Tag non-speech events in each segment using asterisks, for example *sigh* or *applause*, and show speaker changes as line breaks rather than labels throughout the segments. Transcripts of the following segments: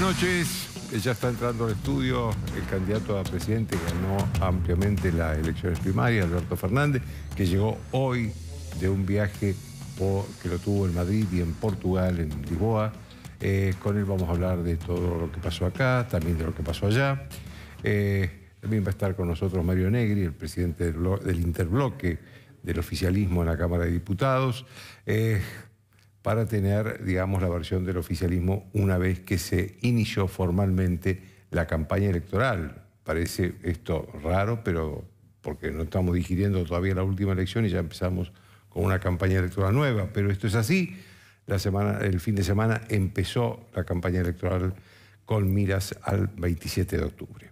Buenas noches. Eh, ya está entrando al estudio el candidato a presidente que ganó ampliamente las elecciones primarias, Alberto Fernández, que llegó hoy de un viaje que lo tuvo en Madrid y en Portugal, en Lisboa. Eh, con él vamos a hablar de todo lo que pasó acá, también de lo que pasó allá. Eh, también va a estar con nosotros Mario Negri, el presidente del, interbloque del oficialismo en la Cámara de Diputados para tener, digamos, la versión del oficialismo una vez que se inició formalmente la campaña electoral. Parece esto raro, pero porque no estamos digiriendo todavía la última elección y ya empezamos con una campaña electoral nueva, pero esto es así. La semana, el fin de semana empezó la campaña electoral con miras al 27 de octubre.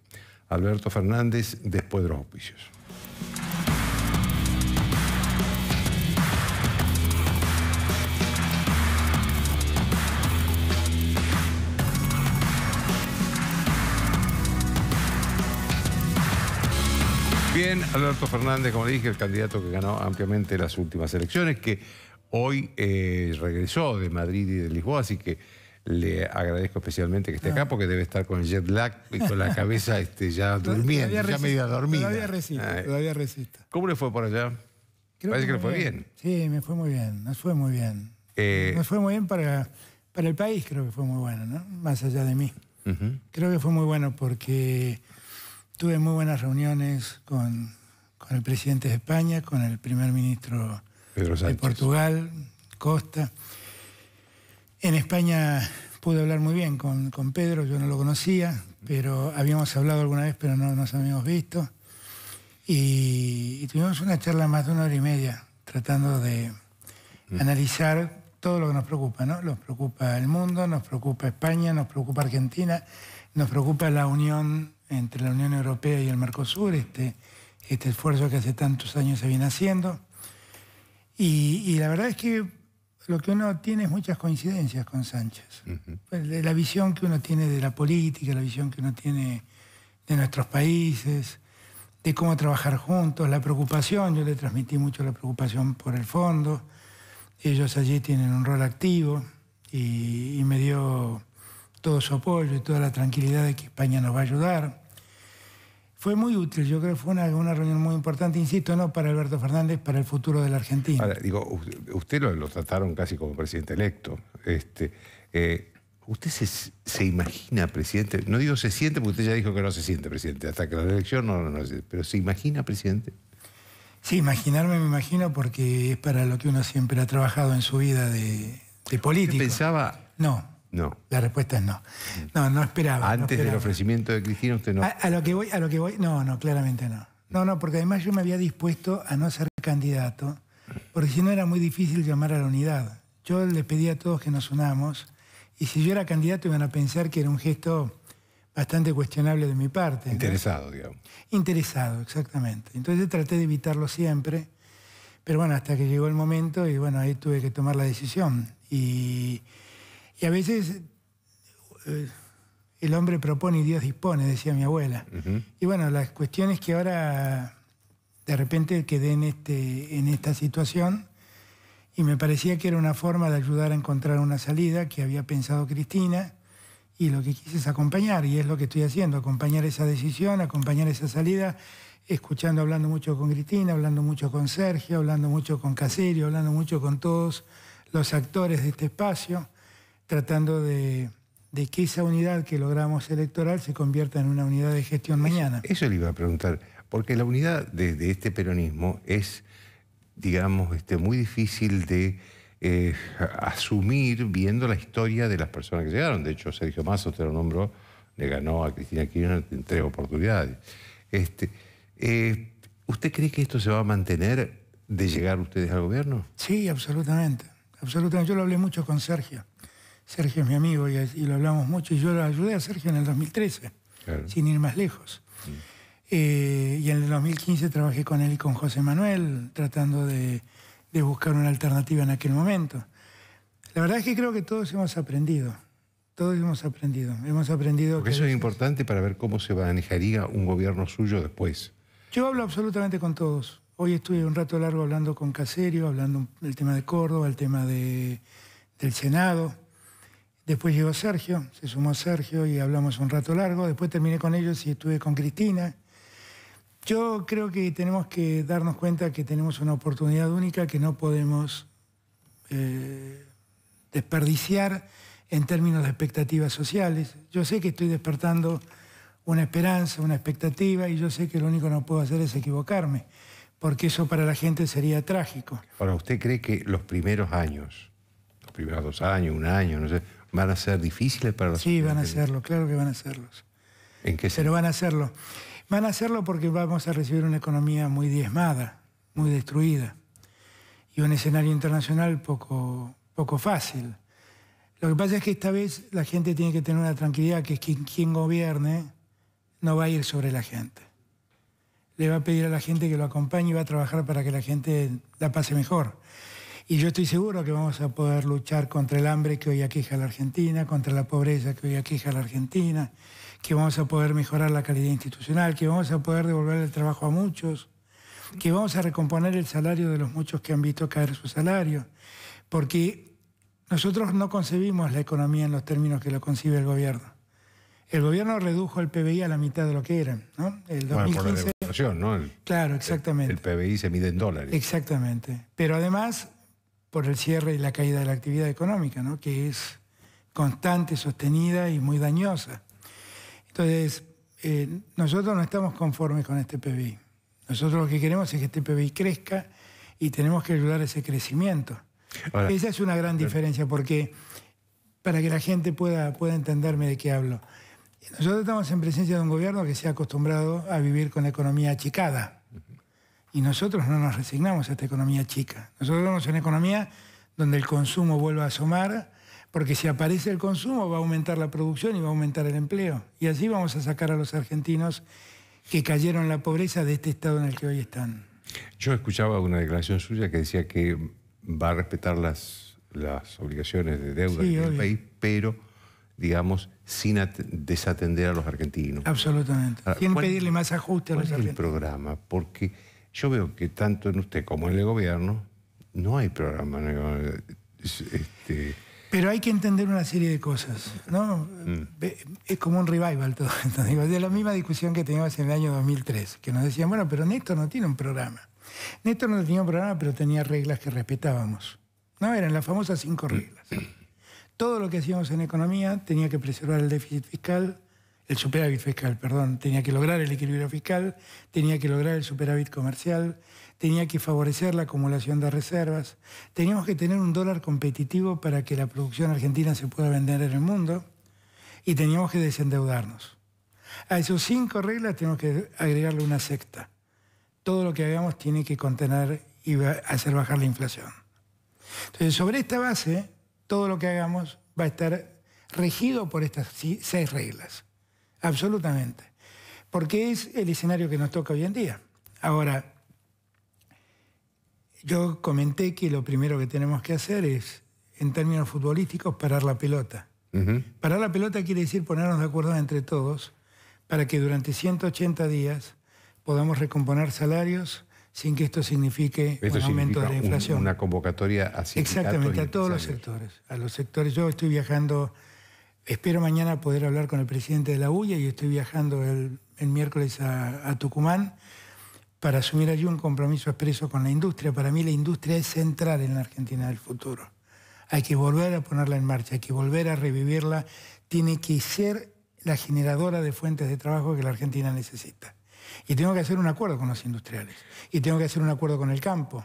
Alberto Fernández, después de los auspicios. Bien, Alberto Fernández, como le dije, el candidato que ganó ampliamente las últimas elecciones, que hoy eh, regresó de Madrid y de Lisboa, así que le agradezco especialmente que esté acá ah. porque debe estar con jet lag y con la cabeza *laughs* este, ya durmiendo, ya resiste, media
dormida. Todavía resiste todavía resiste
¿Cómo le fue por allá? Parece que, le fue bien.
Sí, me fue muy bien, nos fue muy bien. Nos eh, fue muy bien para, para el país, creo que fue muy bueno, ¿no? Más allá de mí. Creo que fue muy bueno porque Tuve muy buenas reuniones con, el presidente de España, con el primer ministro
de Portugal,
Costa. En España pude hablar muy bien con, Pedro, yo no lo conocía, pero habíamos hablado alguna vez, pero no nos habíamos visto. Y, tuvimos una charla más de una hora y media tratando de mm. analizar todo lo que nos preocupa, ¿no? Nos preocupa el mundo, nos preocupa España, nos preocupa Argentina, nos preocupa la Unión entre la Unión Europea y el Mercosur, este, este esfuerzo que hace tantos años se viene haciendo. Y, la verdad es que lo que uno tiene es muchas coincidencias con Sánchez. Pues, la visión que uno tiene de la política, la visión que uno tiene de nuestros países, de cómo trabajar juntos, la preocupación, yo le transmití mucho la preocupación por el fondo, ellos allí tienen un rol activo y me dio todo su apoyo y toda la tranquilidad de que España nos va a ayudar. Fue muy útil, yo creo que fue una, reunión muy importante, insisto, no para Alberto Fernández, para el futuro de la Argentina.
digo, usted, lo, trataron casi como presidente electo. Este, eh, ¿Usted se, imagina presidente? No digo se siente, porque usted ya dijo que no se siente presidente, hasta que la elección no, no, no Pero ¿se imagina presidente?
Sí, imaginarme me imagino porque es para lo que uno siempre ha trabajado en su vida de, de político. ¿Usted pensaba? No. No. La respuesta es no. No, no esperaba. Antes del
ofrecimiento de Cristina usted no. A,
lo que voy, a lo que voy, no, no, claramente no. No, no, porque además yo me había dispuesto a no ser candidato, porque si no era muy difícil llamar a la unidad. Yo le pedí a todos que nos unamos, y si yo era candidato iban a pensar que era un gesto bastante cuestionable de mi parte. Interesado, digamos. Interesado, exactamente. Entonces traté de evitarlo siempre, pero bueno, hasta que llegó el momento y bueno, ahí tuve que tomar la decisión. Y y a veces eh, el hombre propone y Dios dispone, decía mi abuela. Y bueno, la cuestión es que ahora de repente quedé en, este, en esta situación y me parecía que era una forma de ayudar a encontrar una salida que había pensado Cristina y lo que quise es acompañar y es lo que estoy haciendo, acompañar esa decisión, acompañar esa salida escuchando, hablando mucho con Cristina, hablando mucho con Sergio, hablando mucho con Caserio, hablando mucho con todos los actores de este espacio tratando de, que esa unidad que logramos electoral se convierta en una unidad de gestión mañana.
Eso, le iba a preguntar, porque la unidad de, este peronismo es, digamos, este, muy difícil de... Eh, asumir viendo la historia de las personas que llegaron. De hecho, Sergio Massa, usted lo nombró, le ganó a Cristina Kirchner en tres oportunidades. Este, eh, ¿Usted cree que esto se va a mantener de llegar ustedes al gobierno?
Sí, absolutamente. absolutamente. Yo lo hablé mucho con Sergio. Sergio es mi amigo y, lo hablamos mucho, y yo lo ayudé a Sergio en el 2013, sin ir más lejos. Mm. Eh, y en el 2015 trabajé con él y con José Manuel, tratando de, buscar una alternativa en aquel momento. La verdad es que creo que todos hemos aprendido. Todos hemos aprendido. Hemos aprendido.
Porque que eso es importante para ver cómo se manejaría un gobierno suyo después.
Yo hablo absolutamente con todos. Hoy estuve un rato largo hablando con Caserio, hablando del tema de Córdoba, el tema del Senado. Después llegó Sergio, se sumó Sergio y hablamos un rato largo. Después terminé con ellos y estuve con Cristina. Yo creo que tenemos que darnos cuenta que tenemos una oportunidad única que no podemos eh, desperdiciar en términos de expectativas sociales. Yo sé que estoy despertando una esperanza, una expectativa, y yo sé que lo único que no puedo hacer es equivocarme, porque eso para la gente sería trágico.
Ahora, ¿usted cree que los primeros años, los primeros dos años, un año, no sé, ¿Van a ser difíciles para los Sí, van a
serlo, claro que van a serlos. ¿En qué Pero van a hacerlo. Van a hacerlo porque vamos a recibir una economía muy diezmada, muy destruida, y un escenario internacional poco, poco fácil. Lo que pasa es que esta vez la gente tiene que tener una tranquilidad que quien, quien gobierne no va a ir sobre la gente. Le va a pedir a la gente que lo acompañe y va a trabajar para que la gente la pase mejor. Y yo estoy seguro que vamos a poder luchar contra el hambre que hoy aqueja a la Argentina, contra la pobreza que hoy aqueja a la Argentina, que vamos a poder mejorar la calidad institucional, que vamos a poder devolver el trabajo a muchos, que vamos a recomponer el salario de los muchos que han visto caer su salario. Porque nosotros no concebimos la economía en los términos que lo concibe el gobierno. El gobierno redujo el PBI a la mitad de lo que era. ¿no? El 2015,
claro, exactamente. el PBI se mide en dólares.
Exactamente. Pero además por el cierre y la caída de la actividad económica, que es constante, sostenida y muy dañosa. Entonces, eh, nosotros no estamos conformes con este PBI. Nosotros lo que queremos es que este PBI crezca y tenemos que ayudar a ese crecimiento. Esa es una gran diferencia porque, para que la gente pueda, pueda entenderme de qué hablo, nosotros estamos en presencia de un gobierno que se ha acostumbrado a vivir con la economía achicada. Y nosotros no nos resignamos a esta economía chica. Nosotros a una economía donde el consumo vuelva a asomar, porque si aparece el consumo va a aumentar la producción y va a aumentar el empleo. Y así vamos a sacar a los argentinos que cayeron en la pobreza de este estado en el que hoy están.
Yo escuchaba una declaración suya que decía que va a respetar las, las obligaciones de deuda del país, pero, digamos, sin desatender a los argentinos.
Absolutamente. Sin pedirle más ajuste a los el
programa, porque yo veo que tanto en usted como en el gobierno no hay programa. Este,
pero hay que entender una serie de cosas, ¿no? Mm. Es como un revival todo *laughs* esto. de la misma discusión que teníamos en el año 2003, que nos decían, bueno, pero Néstor no tiene un programa. Néstor no tenía un programa, pero tenía reglas que respetábamos. No, eran las famosas cinco reglas. Mm. Todo lo que hacíamos en economía tenía que preservar el déficit fiscal, el superávit fiscal, perdón, tenía que lograr el equilibrio fiscal, tenía que lograr el superávit comercial, tenía que favorecer la acumulación de reservas, teníamos que tener un dólar competitivo para que la producción argentina se pueda vender en el mundo y teníamos que desendeudarnos. A esas cinco reglas tenemos que agregarle una sexta. Todo lo que hagamos tiene que contener y hacer bajar la inflación. Entonces, sobre esta base, todo lo que hagamos va a estar regido por estas seis reglas absolutamente. Porque es el escenario que nos toca hoy en día. Ahora, yo comenté que lo primero que tenemos que hacer es, en términos futbolísticos, parar la pelota. Parar la pelota quiere decir ponernos de acuerdo entre todos para que durante 180 días podamos recomponer salarios sin que esto signifique un aumento de la inflación. una
convocatoria
Exactamente, a todos los sectores. A los sectores. Yo estoy viajando Espero mañana poder hablar con el presidente de la UIA y estoy viajando el, miércoles a, Tucumán para asumir allí un compromiso expreso con la industria. Para mí la industria es central en la Argentina del futuro. Hay que volver a ponerla en marcha, hay que volver a revivirla. Tiene que ser la generadora de fuentes de trabajo que la Argentina necesita. Y tengo que hacer un acuerdo con los industriales. Y tengo que hacer un acuerdo con el campo.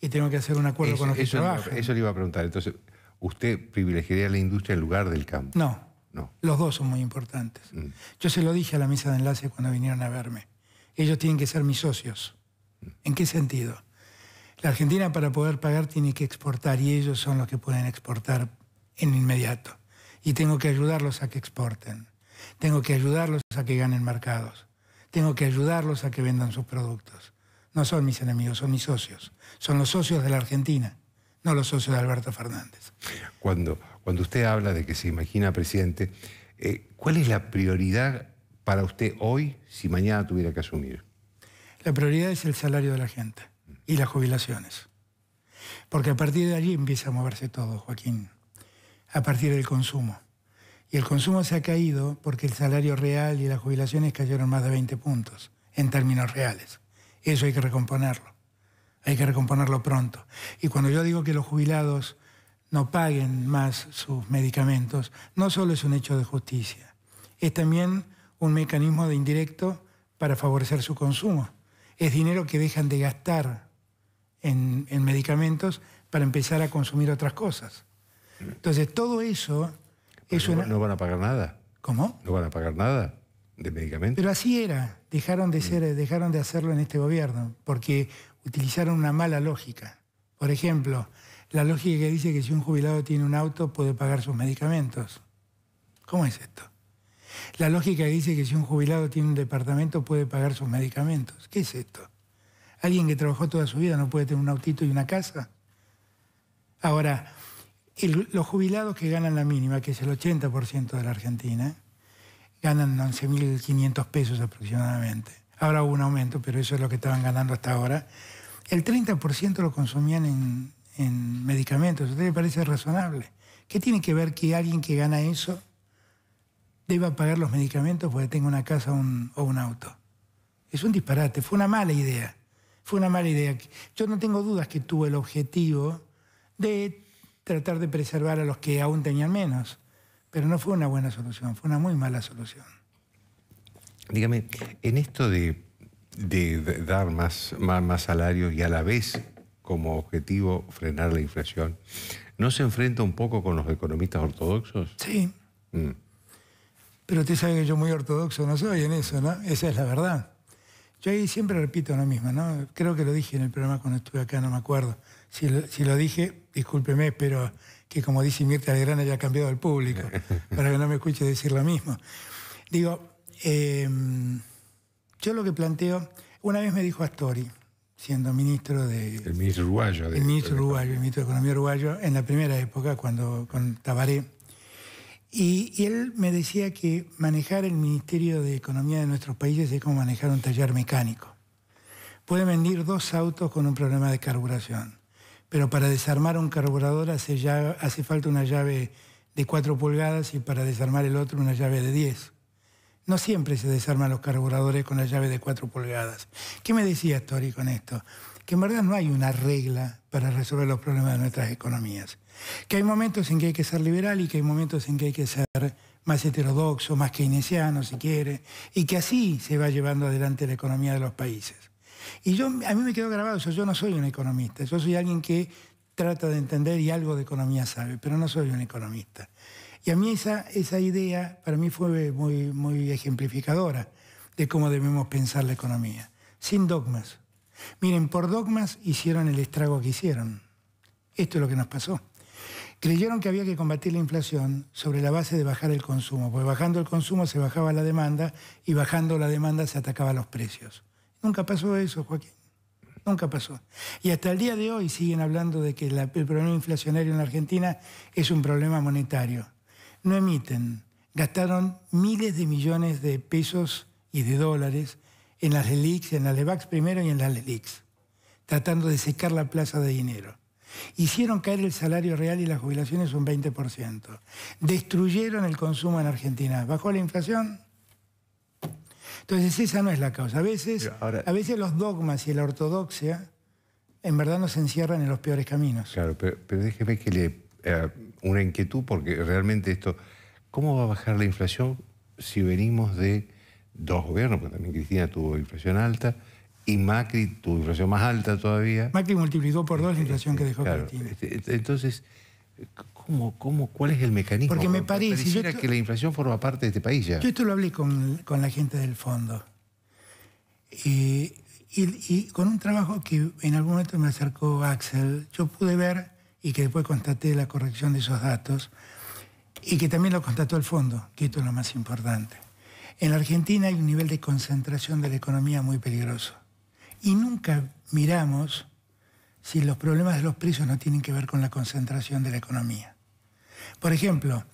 Y tengo que hacer un acuerdo con los que trabajan.
Eso le iba a preguntar. Entonces, ¿Usted privilegiaría la industria en lugar del campo? No. no.
Los dos son muy importantes. Mm. Yo se lo dije a la mesa de enlace cuando vinieron a verme. Ellos tienen que ser mis socios. Mm. ¿En qué sentido? La Argentina para poder pagar tiene que exportar y ellos son los que pueden exportar en inmediato. Y tengo que ayudarlos a que exporten. Tengo que ayudarlos a que ganen mercados. Tengo que ayudarlos a que vendan sus productos. No son mis enemigos, son mis socios. Son los socios de la Argentina no los socios de Alberto Fernández.
Cuando, cuando usted habla de que se imagina presidente, eh, ¿cuál es la prioridad para usted hoy si mañana tuviera que asumir?
La prioridad es el salario de la gente y las jubilaciones. Porque a partir de allí empieza a moverse todo, Joaquín. A partir del consumo. Y el consumo se ha caído porque el salario real y las jubilaciones cayeron más de 20 puntos en términos reales. Eso hay que recomponerlo hay que recomponerlo pronto. Y cuando yo digo que los jubilados no paguen más sus medicamentos, no solo es un hecho de justicia, es también un mecanismo de indirecto para favorecer su consumo. Es dinero que dejan de gastar en, medicamentos para empezar a consumir otras cosas. Entonces, todo eso es no, una... no van a pagar nada. ¿Cómo?
No van a pagar nada de medicamentos.
Pero así era, dejaron de, mm. ser, dejaron de hacerlo en este gobierno, porque utilizaron una mala lógica. Por ejemplo, la lógica que dice que si un jubilado tiene un auto puede pagar sus medicamentos. ¿Cómo es esto? La lógica que dice que si un jubilado tiene un departamento puede pagar sus medicamentos. ¿Qué es esto? ¿Alguien que trabajó toda su vida no puede tener un autito y una casa? Ahora, los jubilados que ganan la mínima, que es el 80% de la Argentina, ganan 11.500 pesos aproximadamente. Ahora hubo un aumento, pero eso es lo que estaban ganando hasta ahora. El 30% lo consumían en, medicamentos. ¿A usted le parece razonable? ¿Qué tiene que ver que alguien que gana eso deba pagar los medicamentos porque tenga una casa o un auto? Es un disparate, fue una mala idea. Fue una mala idea. Yo no tengo dudas que tuvo el objetivo de tratar de preservar a los que aún tenían menos, pero no fue una buena solución, fue una muy mala solución.
Dígame, en esto de de dar más, más, salario y a la vez como objetivo frenar la inflación, ¿no se enfrenta un poco con los economistas ortodoxos?
Sí. Mm. Pero usted sabe que yo muy ortodoxo no soy en eso, ¿no? Esa es la verdad. Yo ahí siempre repito lo mismo, ¿no? Creo que lo dije en el programa cuando estuve acá, no me acuerdo. Si lo, dije, discúlpeme, pero que como dice Mirta Legrana haya cambiado el público, *laughs* para que no me escuche decir lo mismo. Digo, em, yo lo que planteo, una vez me dijo Astori, siendo ministro de... El ministro uruguayo. el ministro uruguayo, el ministro de Economía uruguayo, en la primera época, cuando con Tabaré. Y, él me decía que manejar el Ministerio de Economía de nuestros países es como manejar un taller mecánico. Puede venir dos autos con un problema de carburación, pero para desarmar un carburador hace, hace falta una llave de 4 pulgadas y para desarmar el otro una llave de 10. No siempre se desarman los carburadores con la llave de cuatro pulgadas. ¿Qué me decía Tori, con esto? Que en verdad no hay una regla para resolver los problemas de nuestras economías. Que hay momentos en que hay que ser liberal y que hay momentos en que hay que ser más heterodoxo, más keynesiano, si quiere, y que así se va llevando adelante la economía de los países. Y yo, a mí me quedó grabado eso, yo no soy un economista, yo soy alguien que trata de entender y algo de economía sabe, pero no soy un economista. Y a mí esa, idea para mí fue muy, ejemplificadora de cómo debemos pensar la economía, sin dogmas. Miren, por dogmas hicieron el estrago que hicieron. Esto es lo que nos pasó. Creyeron que había que combatir la inflación sobre la base de bajar el consumo, porque bajando el consumo se bajaba la demanda y bajando la demanda se atacaba los precios. Nunca pasó eso, Joaquín. Nunca pasó. Y hasta el día de hoy siguen hablando de que el problema inflacionario en la Argentina es un problema monetario no emiten. Gastaron miles de millones de pesos y de dólares en las LELIX, en las LEVAX primero y en las LELIX, tratando de secar la plaza de dinero. Hicieron caer el salario real y las jubilaciones un 20%. Destruyeron el consumo en Argentina. ¿Bajó la inflación? Entonces esa no es la causa. A veces, a veces los dogmas y la ortodoxia en verdad nos encierran en los peores caminos.
Claro, pero, déjeme que le eh, una inquietud porque realmente esto, ¿cómo va a bajar la inflación si venimos de dos gobiernos? Porque también Cristina tuvo inflación alta y Macri tuvo inflación más alta todavía. Macri multiplicó por dos la este, inflación que dejó Cristina. Este, este, entonces, ¿Cómo, cómo, cuál es el mecanismo? Porque me parece que la inflación forma parte de este país ya. Yo esto
lo hablé con, la gente del fondo. y, con un trabajo que en algún momento me acercó Axel, yo pude ver y que después constaté la corrección de esos datos y que también lo constató el fondo, que esto es lo más importante. En la Argentina hay un nivel de concentración de la economía muy peligroso y nunca miramos si los problemas de los precios no tienen que ver con la concentración de la economía. Por ejemplo,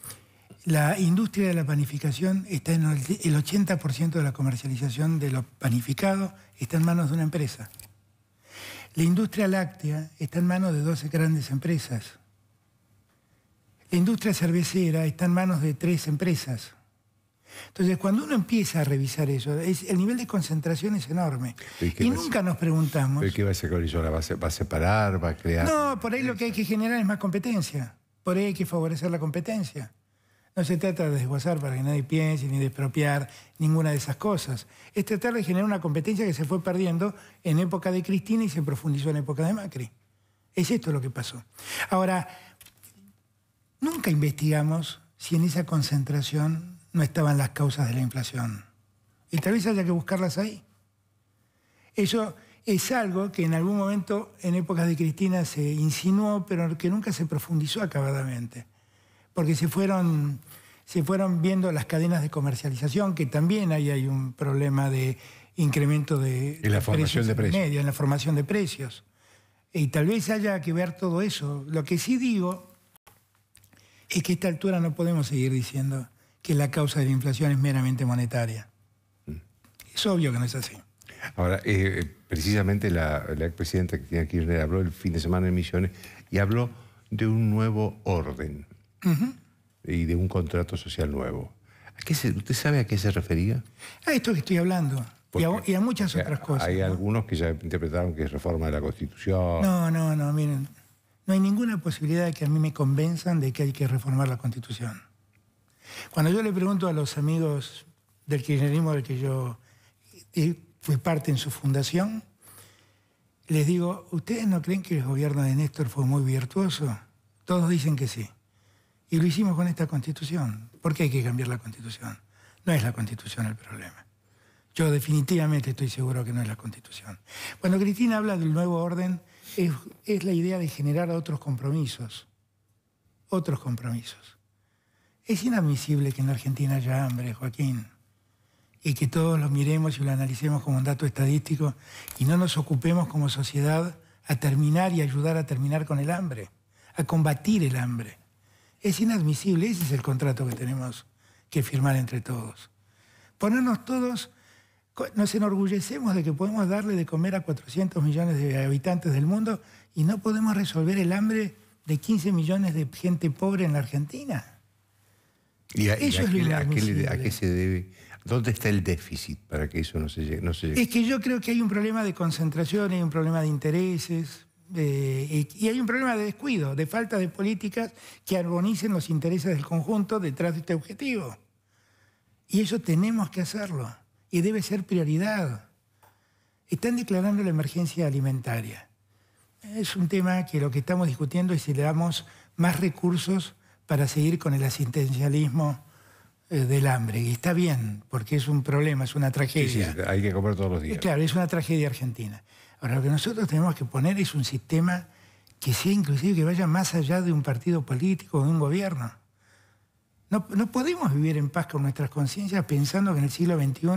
la industria de la panificación está en el 80% de la comercialización de lo panificado está en manos de una empresa. La industria láctea está en manos de 12 grandes empresas. La industria cervecera está en manos de tres empresas. Entonces, cuando uno empieza a revisar eso, el nivel de concentración es enorme. Y, nunca nos preguntamos...
¿Qué va a hacer con ¿Va a, separar? ¿Va a crear?
No, por ahí lo que hay que generar es más competencia. Por ahí hay que favorecer la competencia. No se trata de desguazar para que nadie piense, ni de expropiar ninguna de esas cosas. Es tratar de generar una competencia que se fue perdiendo en época de Cristina y se profundizó en época de Macri. Es esto lo que pasó. Ahora, nunca investigamos si en esa concentración no estaban las causas de la inflación. Y tal vez haya que buscarlas ahí. Eso es algo que en algún momento, en épocas de Cristina, se insinuó, pero que nunca se profundizó acabadamente porque se fueron, se fueron viendo las cadenas de comercialización, que también ahí hay un problema de incremento de, la formación de precios. En, la formación de precios. Y tal vez haya que ver todo eso. Lo que sí digo es que a esta altura no podemos seguir diciendo que la causa de la inflación es meramente monetaria. Mm. Es obvio que no es así.
Ahora, eh, eh, precisamente la, la que tiene aquí habló el fin de semana en Misiones y habló de un nuevo orden y de un contrato social nuevo. qué ¿Usted sabe a qué se refería?
A esto que estoy hablando. Y a, muchas otras cosas. Hay
algunos que ya interpretaron que es reforma de la Constitución. No,
no, no, miren. No hay ninguna posibilidad de que a mí me convenzan de que hay que reformar la Constitución. Cuando yo le pregunto a los amigos del kirchnerismo del que yo eh, fui parte en su fundación, les digo, ¿ustedes no creen que el gobierno de Néstor fue muy virtuoso? Todos dicen que sí. Y lo hicimos con esta constitución. ¿Por qué hay que cambiar la constitución? No es la constitución el problema. Yo definitivamente estoy seguro que no es la constitución. Cuando Cristina habla del nuevo orden, es, la idea de generar otros compromisos. Otros compromisos. Es inadmisible que en Argentina haya hambre, Joaquín, y que todos lo miremos y lo analicemos como un dato estadístico y no nos ocupemos como sociedad a terminar y ayudar a terminar con el hambre, a combatir el hambre. Es inadmisible, ese es el contrato que tenemos que firmar entre todos. Ponernos todos, nos enorgullecemos de que podemos darle de comer a 400 millones de habitantes del mundo y no podemos resolver el hambre de 15 millones de gente pobre en la Argentina. ¿Y a, qué,
se debe? ¿Dónde está el déficit para que eso no se, no se llegue? Es que
yo creo que hay un problema de concentración, hay un problema de intereses, eh, y hay un problema de descuido, de falta de políticas que armonicen los intereses del conjunto detrás de este objetivo. Y eso tenemos que hacerlo, y debe ser prioridad. Están declarando la emergencia alimentaria. Es un tema que lo que estamos discutiendo es si le damos más recursos para seguir con el asistencialismo eh, del hambre. Y está bien, porque es un problema, es una tragedia. Sí,
hay que comer todos los días. Eh,
claro, es una tragedia argentina. Ahora, lo que nosotros tenemos que poner es un sistema que sea inclusive, que vaya más allá de un partido político o de un gobierno. No, podemos vivir en paz con nuestras conciencias pensando que en el siglo XXI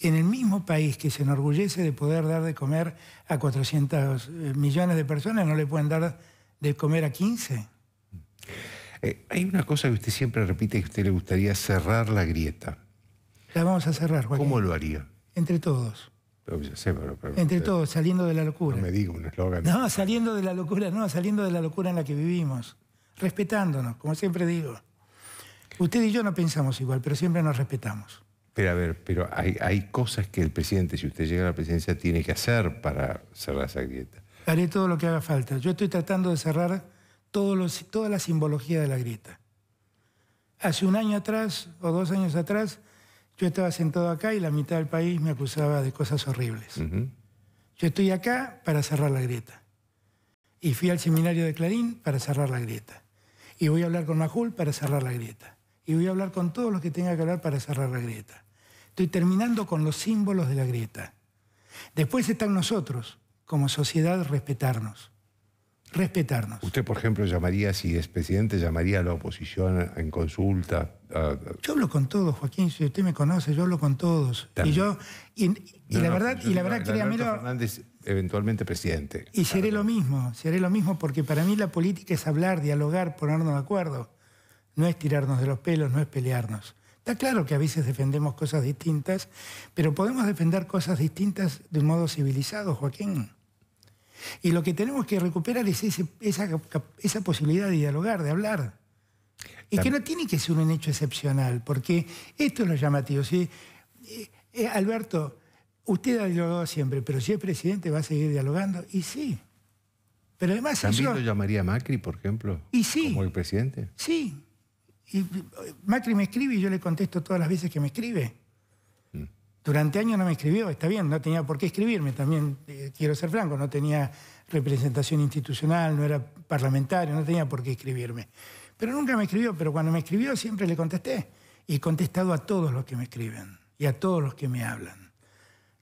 en el mismo país que se enorgullece de poder dar de comer a 400 eh, millones de personas, no le pueden dar de comer a 15.
Eh, hay una cosa que usted siempre repite que a usted le gustaría cerrar la grieta. La vamos a cerrar, Joaquín. ¿Cómo lo haría?
Entre todos. Entre todos, saliendo de la locura. No me diga un eslogan. No, saliendo de la locura, no, saliendo de la locura en la que vivimos. Respetándonos, como siempre digo. Usted y yo no pensamos igual, pero siempre nos respetamos.
Pero a ver, pero hay, hay cosas que el presidente, si usted llega a la presidencia, tiene que hacer para cerrar esa grieta.
Haré todo lo que haga falta. Yo estoy tratando de cerrar todos los, toda la simbología de la grieta. Hace un año atrás o dos años atrás yo estaba sentado acá y la mitad del país me acusaba de cosas horribles. Yo estoy acá para cerrar la grieta. Y fui al seminario de Clarín para cerrar la grieta. Y voy a hablar con Majul para cerrar la grieta. Y voy a hablar con todos los que tenga que hablar para cerrar la grieta. Estoy terminando con los símbolos de la grieta. Después están nosotros, como sociedad, respetarnos respetarnos.
¿Usted, por ejemplo, llamaría, si es presidente, llamaría a la oposición en consulta?
Yo hablo con todos, Joaquín, si usted me conoce, yo hablo con todos. Y yo, y, y la verdad, y la verdad,
Fernández, eventualmente presidente.
Y seré lo mismo, seré lo mismo, porque para mí la política es hablar, dialogar, ponernos de acuerdo. No es tirarnos de los pelos, no es pelearnos. Está claro que a veces defendemos cosas distintas, pero podemos defender cosas distintas de un modo civilizado, Joaquín. Y lo que tenemos que recuperar es esa, posibilidad de dialogar, de hablar. Y que no tiene que ser un hecho excepcional, porque esto es lo llamativo. ¿sí? Eh, eh, Alberto, usted ha dialogado siempre, pero si es presidente va a seguir dialogando, y sí. Pero además ¿También lo llamaría Macri, por ejemplo? Y sí. Como el presidente. Sí. Eh, Macri me escribe y yo le contesto todas las veces que me escribe. Durante años no me escribió, está bien, no tenía por qué escribirme, también eh, quiero ser franco, no tenía representación institucional, no era parlamentario, no tenía por qué escribirme. Pero nunca me escribió, pero cuando me escribió siempre le contesté. Y he contestado a todos los que me escriben y a todos los que me hablan.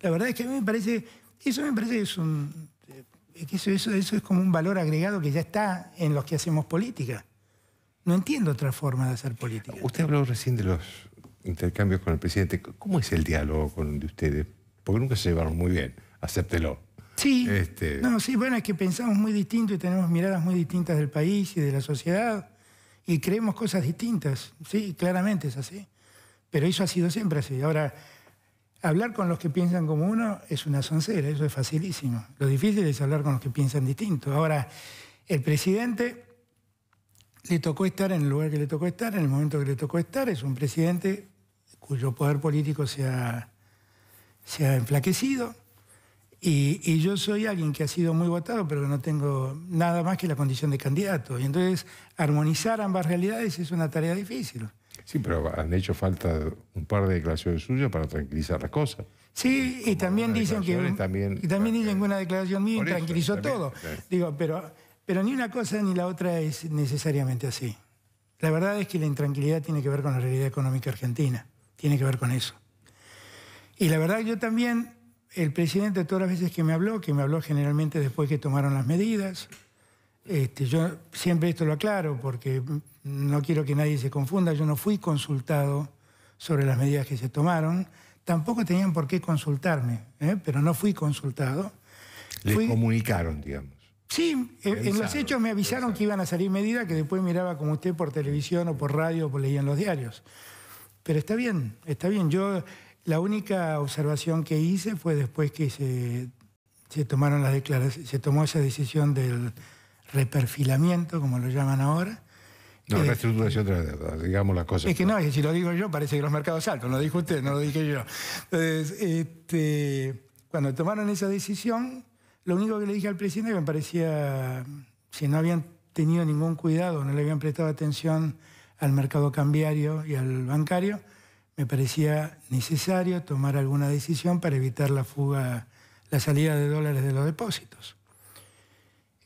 La verdad es que a mí me parece, eso me parece que es un, eh, eso, eso, eso es como un valor agregado que ya está en los que hacemos política. No entiendo otra forma de hacer política.
Usted habló recién de los intercambios con el presidente. ¿Cómo es el diálogo con de ustedes? Porque nunca se llevaron muy bien, acéptelo.
Sí, este, no, sí, bueno, es que pensamos muy distinto y tenemos miradas muy distintas del país y de la sociedad y creemos cosas distintas, sí, claramente es así. Pero eso ha sido siempre así. Ahora, hablar con los que piensan como uno es una soncera, eso es facilísimo. Lo difícil es hablar con los que piensan distinto. Ahora, el presidente le tocó estar en el lugar que le tocó estar, en el momento que le tocó estar, es un presidente cuyo poder político se ha, enflaquecido. Y, yo soy alguien que ha sido muy votado, pero que no tengo nada más que la condición de candidato. Y entonces armonizar ambas realidades es una tarea difícil.
Sí, pero han hecho falta un par de declaraciones suyas para tranquilizar las cosas.
Sí, y también, dicen que, también, y también dicen que una eh, declaración mía tranquilizó todo. Digo, pero, pero ni una cosa ni la otra es necesariamente así. La verdad es que la intranquilidad tiene que ver con la realidad económica argentina tiene que ver con eso. Y la verdad yo también, el presidente todas las veces que me habló, que me habló generalmente después que tomaron las medidas, este, yo siempre esto lo aclaro porque no quiero que nadie se confunda, yo no fui consultado sobre las medidas que se tomaron, tampoco tenían por qué consultarme, ¿eh? pero no fui consultado. Les
comunicaron,
digamos. Sí, en los hechos me avisaron que iban a salir medidas que después miraba como usted por televisión o por radio o leía en los diarios. Pero está bien, está bien. Yo la única observación que hice fue después que se, tomaron las declaraciones, se tomó esa decisión del reperfilamiento, como lo llaman ahora.
No, reestructuración de la deuda, digamos las cosas. Es
que no, es, si lo digo yo, parece que los mercados no lo dijo usted, no lo dije yo. Entonces, este, cuando tomaron esa decisión, lo único que le dije al presidente que me parecía, si no habían tenido ningún cuidado, no le habían prestado atención al mercado cambiario y al bancario, me parecía necesario tomar alguna decisión para evitar la fuga, la salida de dólares de los depósitos.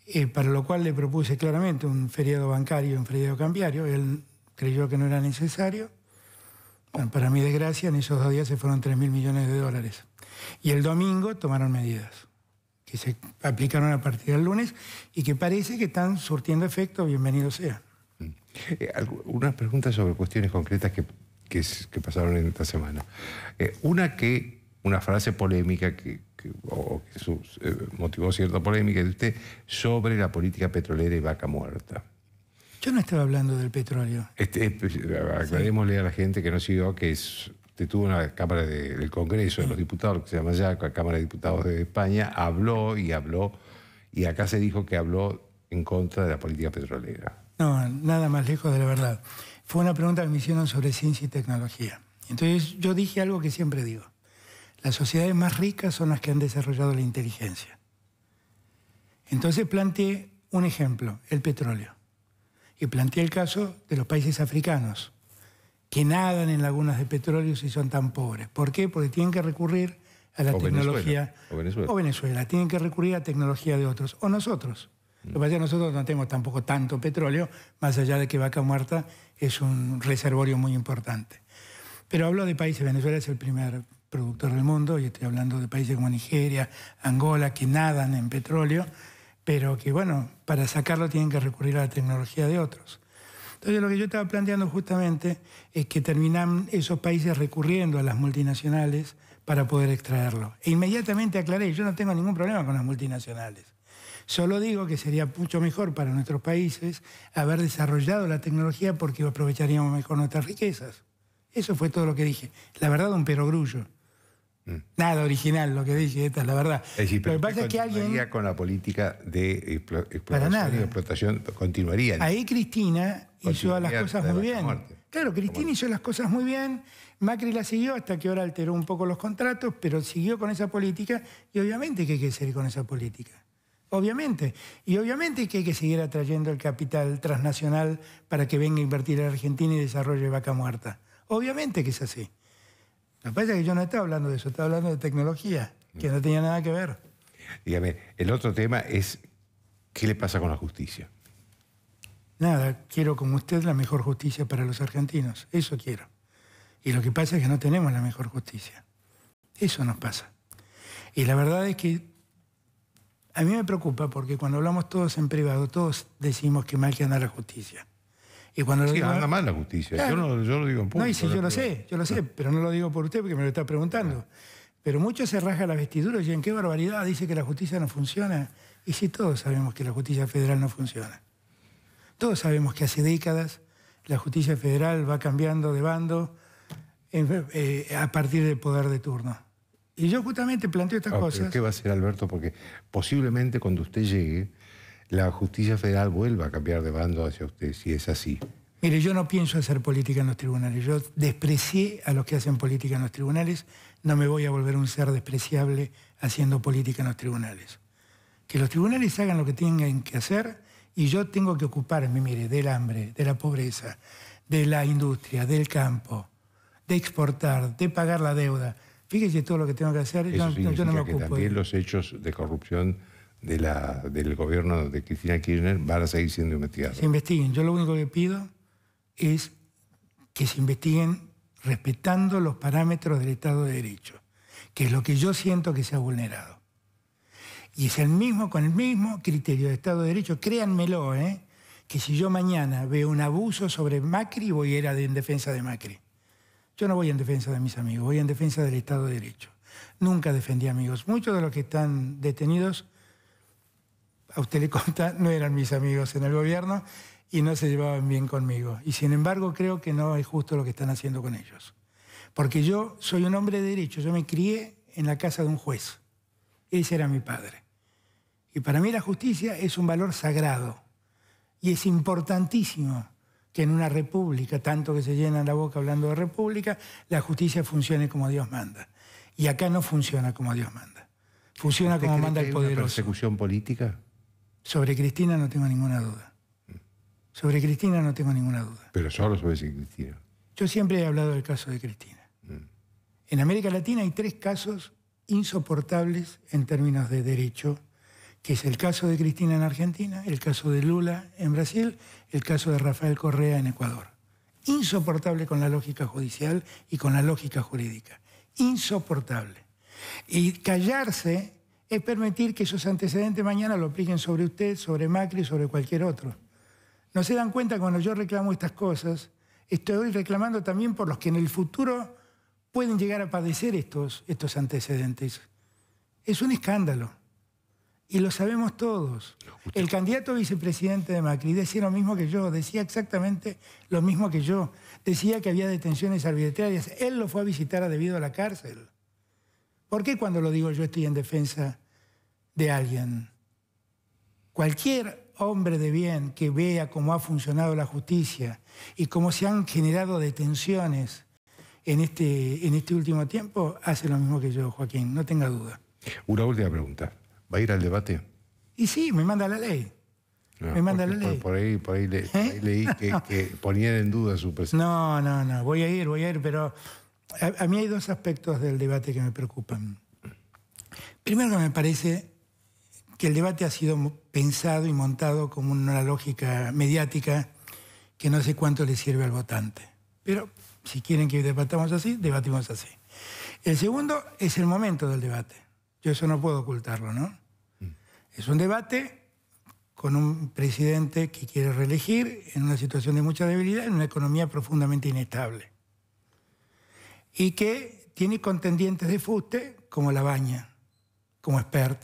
Eh, para lo cual le propuse claramente un feriado bancario y un feriado cambiario. Él creyó que no era necesario. para mi desgracia, en esos dos días se fueron 3 mil millones de dólares. Y el domingo tomaron medidas que se aplicaron a partir del lunes y que parece que están surtiendo efecto, bienvenido sea.
Eh, unas preguntas sobre cuestiones concretas que, que, pasaron en esta semana. Eh, una que, una frase polémica que, eh, motivó cierta polémica de usted sobre la política petrolera y vaca muerta.
Yo no estaba hablando del petróleo.
Este, pues, aclarémosle a la gente que no siguió que es tuvo una Cámara del Congreso, de los diputados, que se llama ya Cámara de Diputados de España, habló y habló, y acá se dijo que habló en contra de la política petrolera.
No, nada más lejos de la verdad. Fue una pregunta que me hicieron sobre ciencia y tecnología. Entonces yo dije algo que siempre digo. Las sociedades más ricas son las que han desarrollado la inteligencia. Entonces planteé un ejemplo, el petróleo. Y planteé el caso de los países africanos, que nadan en lagunas de petróleo y son tan pobres. ¿Por qué? Porque tienen que recurrir a la tecnología. o, Venezuela. o Venezuela. Tienen que recurrir a tecnología de otros. O nosotros. Lo que pasa es que nosotros no tenemos tampoco tanto petróleo, más allá de que Vaca Muerta es un reservorio muy importante. Pero hablo de países, Venezuela es el primer productor del mundo, y estoy hablando de países como Nigeria, Angola, que nadan en petróleo, pero que, bueno, para sacarlo tienen que recurrir a la tecnología de otros. Entonces, lo que yo estaba planteando justamente es que terminan esos países recurriendo a las multinacionales para poder extraerlo. E inmediatamente aclaré, yo no tengo ningún problema con las multinacionales. Solo digo que sería mucho mejor para nuestros países haber desarrollado la tecnología porque aprovecharíamos mejor nuestras riquezas. Eso fue todo lo que dije. La verdad, un perogrullo. Mm. Nada original lo que dije, esta es la verdad.
Eh, lo que pasa es que alguien. con la política de explotación, explotación continuaría. Ahí
Cristina hizo las cosas muy bien. Claro, Cristina hizo las cosas muy bien. Macri la siguió hasta que ahora alteró un poco los contratos, pero siguió con esa política y obviamente que hay que seguir con esa política. Obviamente. Y obviamente que hay que seguir atrayendo el capital transnacional para que venga a invertir en Argentina y desarrolle vaca muerta. Obviamente que es así. Lo que pasa es que yo no estaba hablando de eso, estaba hablando de tecnología, que no tenía nada que ver.
Dígame, el otro tema es, ¿qué le pasa con la justicia?
Nada, quiero como usted la mejor justicia para los argentinos, eso quiero. Y lo que pasa es que no tenemos la mejor justicia. Eso nos pasa. Y la verdad es que a mí me preocupa porque cuando hablamos todos en privado, todos decimos que mal que anda la justicia. Y cuando sí, digo, anda mal la justicia. Yo, no, lo digo en público. No, yo lo sé, yo lo sé, pero no lo digo por usted porque me lo está preguntando. Pero muchos se raja la vestidura y en qué barbaridad, dice que la justicia no funciona. Y si todos sabemos que la justicia federal no funciona. Todos sabemos que hace décadas la justicia federal va cambiando de bando eh, a partir del poder de turno. Y yo justamente planteo estas ah, cosas. ¿Qué va a hacer Alberto?
Porque posiblemente cuando usted llegue, la justicia federal vuelva a cambiar de bando hacia usted, si es así.
Mire, yo no pienso hacer política en los tribunales. Yo desprecié a los que hacen política en los tribunales. No me voy a volver un ser despreciable haciendo política en los tribunales. Que los tribunales hagan lo que tengan que hacer y yo tengo que ocuparme, mire, del hambre, de la pobreza, de la industria, del campo, de exportar, de pagar la deuda fíjese todo lo que tengo que hacer, yo, no me ocupo. Que también
los hechos de corrupción de la, del gobierno de Cristina Kirchner van a seguir siendo investigados. Se
investiguen. Yo lo único que pido es que se investiguen respetando los parámetros del Estado de Derecho, que es lo que yo siento que se ha vulnerado. Y es el mismo, con el mismo criterio de Estado de Derecho, créanmelo, ¿eh? que si yo mañana veo un abuso sobre Macri, voy a ir a en defensa de Macri. Yo no voy en defensa de mis amigos, voy en defensa del Estado de Derecho. Nunca defendí amigos. Muchos de los que están detenidos, a usted le *laughs* consta, no eran mis amigos en el gobierno y no se llevaban bien conmigo. Y sin embargo creo que no es justo lo que están haciendo con ellos. Porque yo soy un hombre de derecho, yo me crié en la casa de un juez. Ese era mi padre. Y para mí la justicia es un valor sagrado y es importantísimo que en una república, tanto que se llenan la boca hablando de república, la justicia funcione como Dios manda. Y acá no funciona como Dios manda. Funciona como manda el poderoso. la
persecución política?
Sobre Cristina no tengo ninguna duda. Sobre Cristina no tengo ninguna duda.
Pero solo sobre Cristina.
Yo siempre he hablado del caso de Cristina. Mm. En América Latina hay tres casos insoportables en términos de derecho que es el caso de Cristina en Argentina, el caso de Lula en Brasil, el caso de Rafael Correa en Ecuador. Insoportable con la lógica judicial y con la lógica jurídica. Insoportable. Y callarse es permitir que esos antecedentes mañana lo apliquen sobre usted, sobre Macri, sobre cualquier otro. No se dan cuenta cuando yo reclamo estas cosas, estoy reclamando también por los que en el futuro pueden llegar a padecer estos, estos antecedentes. Es un escándalo. Y lo sabemos todos. El candidato vicepresidente de Macri decía lo mismo que yo, decía exactamente lo mismo que yo. Decía que había detenciones arbitrarias. Él lo fue a visitar debido a la cárcel. ¿Por qué cuando lo digo yo estoy en defensa de alguien? Cualquier hombre de bien que vea cómo ha funcionado la justicia y cómo se han generado detenciones en este, en este último tiempo, hace lo mismo que yo, Joaquín, no tenga duda.
Una última pregunta. ¿Va a ir al debate?
Y sí, me manda la ley.
me manda la ley. Por, ahí, por ahí, leí que, ¿Eh? que, ponían en duda su
presencia. No, no, no, voy a ir, voy a ir, pero a, mí hay dos aspectos del debate que me preocupan. Primero que me parece que el debate ha sido pensado y montado como una lógica mediática que no sé cuánto le sirve al votante. Pero si quieren que debatamos así, debatimos así. El segundo es el momento del debate. Yo eso no puedo ocultarlo, ¿no? Mm. Es un debate con un presidente que quiere reelegir en una situación de mucha debilidad, en una economía profundamente inestable. Y que tiene contendientes de fuste como La Baña, como Expert.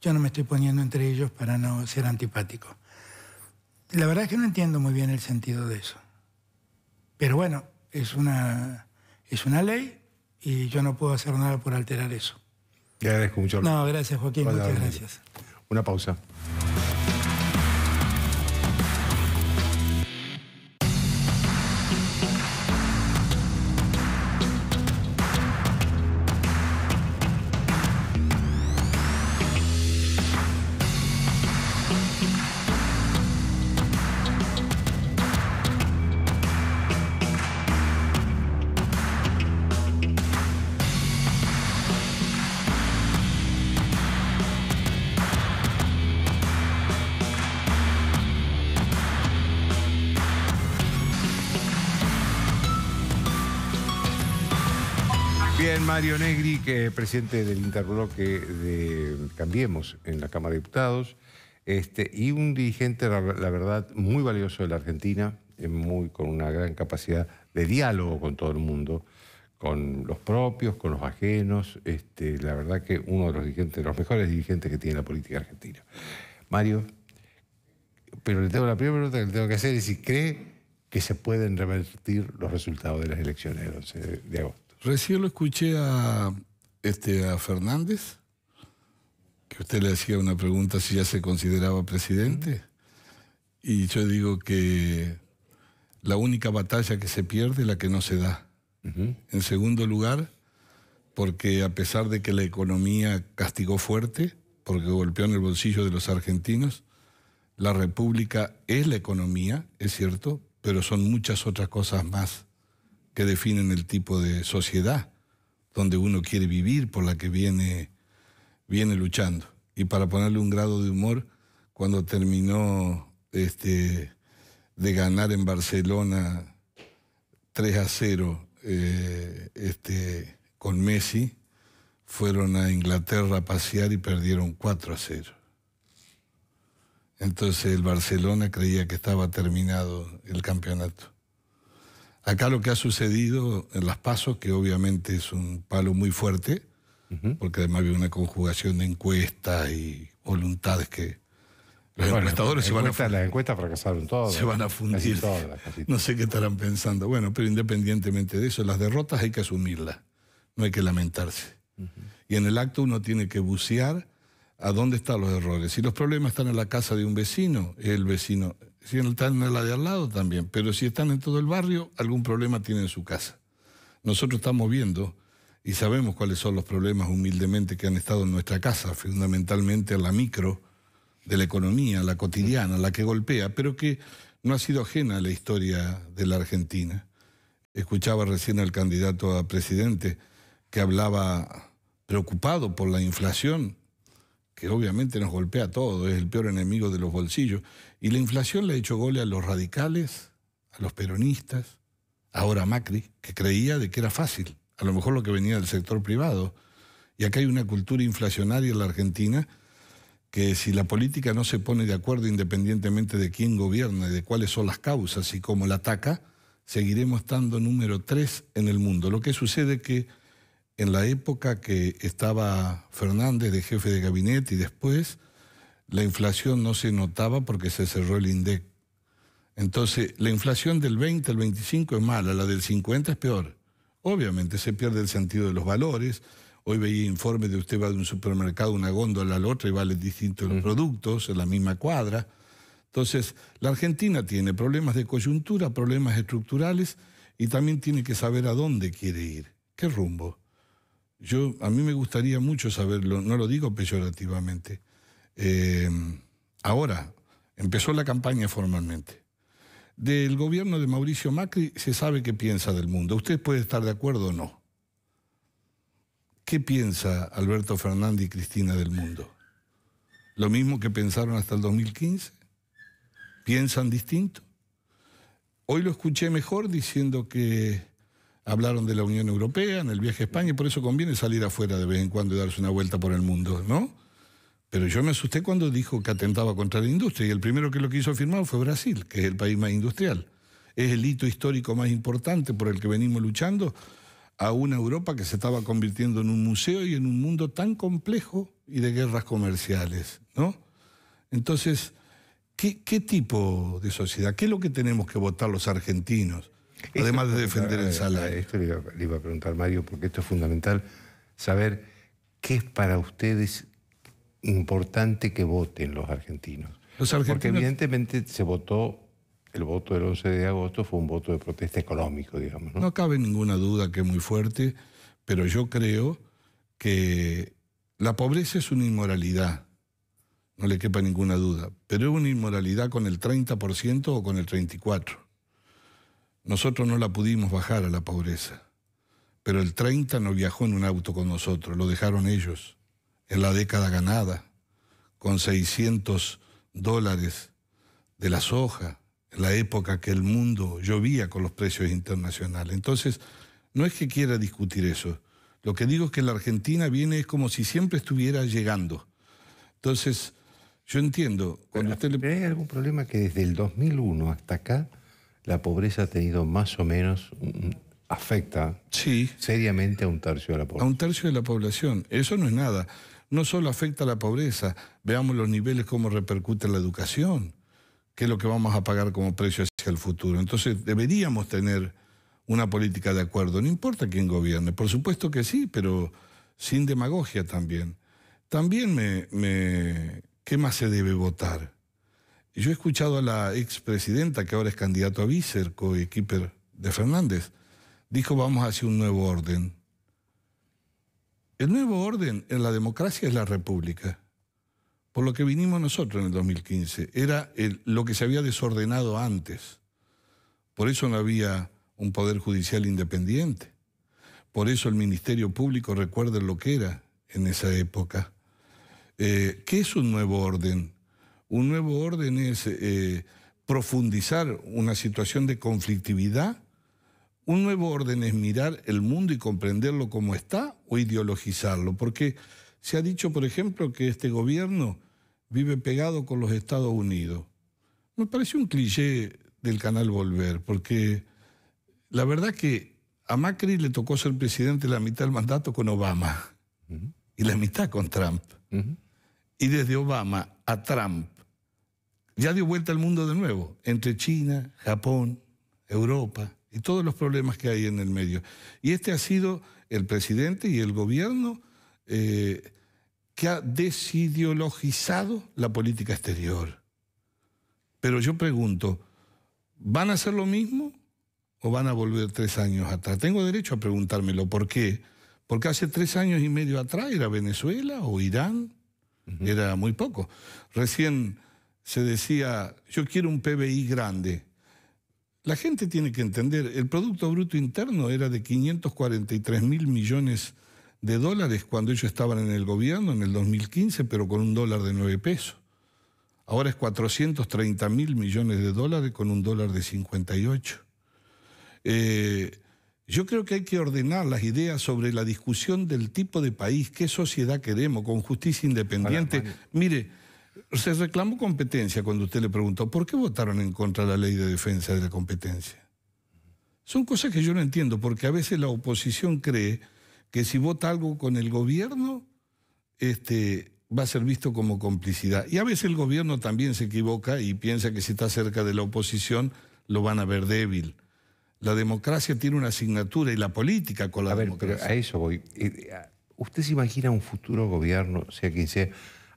Yo no me estoy poniendo entre ellos para no ser antipático. La verdad es que no entiendo muy bien el sentido de eso. Pero bueno, es una, es una ley y yo no puedo hacer nada por alterar eso.
Le agradezco mucho. No, gracias
Joaquín, muchas gracias.
Una pausa. Mario Negri, que es presidente del interbloque de Cambiemos en la Cámara de Diputados, este, y un dirigente, la, verdad, muy valioso de la Argentina, eh, muy, con una gran capacidad de diálogo con todo el mundo, con los propios, con los ajenos. Este, la verdad que uno de los dirigentes, los mejores dirigentes que tiene la política argentina. Mario, pero le tengo la primera pregunta que le tengo que hacer es si cree que se pueden revertir los resultados de las elecciones del 11
de agosto. Recién lo escuché a, este, a Fernández, que usted le hacía una pregunta si ya se consideraba presidente, y yo digo que la única batalla que se pierde es la que no se da. En segundo lugar, porque a pesar de que la economía castigó fuerte, porque golpeó en el bolsillo de los argentinos, la república es la economía, es cierto, pero son muchas otras cosas más que definen el tipo de sociedad donde uno quiere vivir, por la que viene, viene luchando. Y para ponerle un grado de humor, cuando terminó este, de ganar en Barcelona 3 a 0 eh, este, con Messi, fueron a Inglaterra a pasear y perdieron 4 a 0. Entonces el Barcelona creía que estaba terminado el campeonato. Acá lo que ha sucedido en las pasos, que obviamente es un palo muy fuerte, porque además había una conjugación de encuestas y voluntades que, los encuestadores se van a Las encuestas Se van a fundir. No sé qué estarán pensando. Bueno, pero independientemente de eso, las derrotas hay que asumirlas. No hay que lamentarse. Y en el acto uno tiene que bucear a dónde están los errores. Si los problemas están en la casa de un vecino, el vecino si están en la de al lado también, pero si están en todo el barrio, algún problema tienen en su casa. Nosotros estamos viendo y sabemos cuáles son los problemas humildemente que han estado en nuestra casa, fundamentalmente la micro de la economía, la cotidiana, la que golpea, pero que no ha sido ajena a la historia de la Argentina. Escuchaba recién al candidato a presidente que hablaba preocupado por la inflación que obviamente nos golpea a todos, es el peor enemigo de los bolsillos. Y la inflación le ha hecho gole a los radicales, a los peronistas, ahora a Macri, que creía de que era fácil, a lo mejor lo que venía del sector privado. Y acá hay una cultura inflacionaria en la Argentina que si la política no se pone de acuerdo independientemente de quién gobierna y de cuáles son las causas y cómo la ataca, seguiremos estando número tres en el mundo. Lo que sucede es que en la época que estaba Fernández de jefe de gabinete y después, la inflación no se notaba porque se cerró el INDEC. Entonces, la inflación del 20 al 25 es mala, la del 50 es peor. Obviamente se pierde el sentido de los valores. Hoy veía informes de usted va de un supermercado, una góndola a la otra y vale distinto los productos en la misma cuadra. Entonces, la Argentina tiene problemas de coyuntura, problemas estructurales y también tiene que saber a dónde quiere ir, qué rumbo. Yo, a mí me gustaría mucho saberlo, no lo digo peyorativamente. Eh, ahora, empezó la campaña formalmente. Del gobierno de Mauricio Macri se sabe qué piensa del mundo. Usted puede estar de acuerdo o no. ¿Qué piensa Alberto Fernández y Cristina del mundo? ¿Lo mismo que pensaron hasta el 2015? ¿Piensan distinto? Hoy lo escuché mejor diciendo que hablaron de la Unión Europea en el viaje a España, y por eso conviene salir afuera de vez en cuando y darse una vuelta por el mundo, ¿no? Pero yo me asusté cuando dijo que atentaba contra la industria, y el primero que lo quiso firmar fue Brasil, que es el país más industrial. Es el hito histórico más importante por el que venimos luchando a una Europa que se estaba convirtiendo en un museo y en un mundo tan complejo y de guerras comerciales, ¿no? Entonces, ¿qué, qué tipo de sociedad? ¿Qué es lo que tenemos que votar los argentinos? Además de defender el ah, salario. Ah, esto le iba, a preguntar Mario, porque esto es fundamental, saber qué es para ustedes
importante que voten los argentinos. Porque evidentemente se votó el voto del 11 de agosto fue un voto de protesta económico, digamos. No,
no cabe ninguna duda que es muy fuerte, pero yo creo que la pobreza es una inmoralidad, no le quepa ninguna duda, pero es una inmoralidad con el 30% o con el 34%. Nosotros no la pudimos bajar a la pobreza, pero el 30 no viajó en un auto con nosotros, lo dejaron ellos, en la década ganada, con 600 dólares de la soja, en la época que el mundo llovía con los precios internacionales. Entonces, no es que quiera discutir eso. Lo que digo es que la Argentina viene como si siempre estuviera llegando. Entonces, yo entiendo. Cuando usted le... ¿Hay algún problema que desde el 2001
hasta acá la pobreza ha tenido más o menos mm, mm, afecta
seriamente a un tercio de la población. A un tercio de la población. Eso no es nada. No solo afecta a la pobreza, veamos los niveles, cómo repercute la educación, que es lo que vamos a pagar como precio hacia el futuro. Entonces deberíamos tener una política de acuerdo, no importa quién gobierne. Por supuesto que sí, pero sin demagogia también. También me ¿Qué más se debe votar? Yo he escuchado a la expresidenta, que ahora es candidato a Vícer, coequiper de Fernández, dijo vamos hacia un nuevo orden. El nuevo orden en la democracia es la república. Por lo que vinimos nosotros en el 2015, era lo que se había desordenado antes. Por eso no había un poder judicial independiente. Por eso el Ministerio Público recuerda lo que era en esa época. Eh, ¿Qué es un nuevo orden? Un nuevo orden es eh, profundizar una situación de conflictividad. Un nuevo orden es mirar el mundo y comprenderlo como está o ideologizarlo. Porque se ha dicho, por ejemplo, que este gobierno vive pegado con los Estados Unidos. Me parece un cliché del canal Volver, porque la verdad que a Macri le tocó ser presidente la mitad del mandato con Obama y la mitad con Trump. Y desde Obama a Trump ya dio vuelta al mundo de nuevo, entre China, Japón, Europa y todos los problemas que hay en el medio. Y este ha sido el presidente y el gobierno eh, que ha desideologizado la política exterior. Pero yo pregunto, ¿van a hacer lo mismo o van a volver tres años atrás? Tengo derecho a preguntármelo. ¿Por qué? Porque hace tres años y medio atrás era Venezuela o Irán, era muy poco. Recién se decía, yo quiero un PBI grande. La gente tiene que entender, el Producto Bruto Interno era de 543 mil millones de dólares cuando ellos estaban en el gobierno en el 2015, pero con un dólar de nueve pesos. Ahora es 430 mil millones de dólares con un dólar de 58. Eh, yo creo que hay que ordenar las ideas sobre la discusión del tipo de país, qué sociedad queremos, con justicia independiente. Mire, se reclamó competencia cuando usted le preguntó, ¿por qué votaron en contra de la ley de defensa de la competencia? Son cosas que yo no entiendo, porque a veces la oposición cree que si vota algo con el gobierno, este, va a ser visto como complicidad. Y a veces el gobierno también se equivoca y piensa que si está cerca de la oposición, lo van a ver débil. La democracia tiene una asignatura y la política con la a democracia. a eso voy. Eh, eh, ¿Usted se imagina un futuro gobierno, sea quien sea?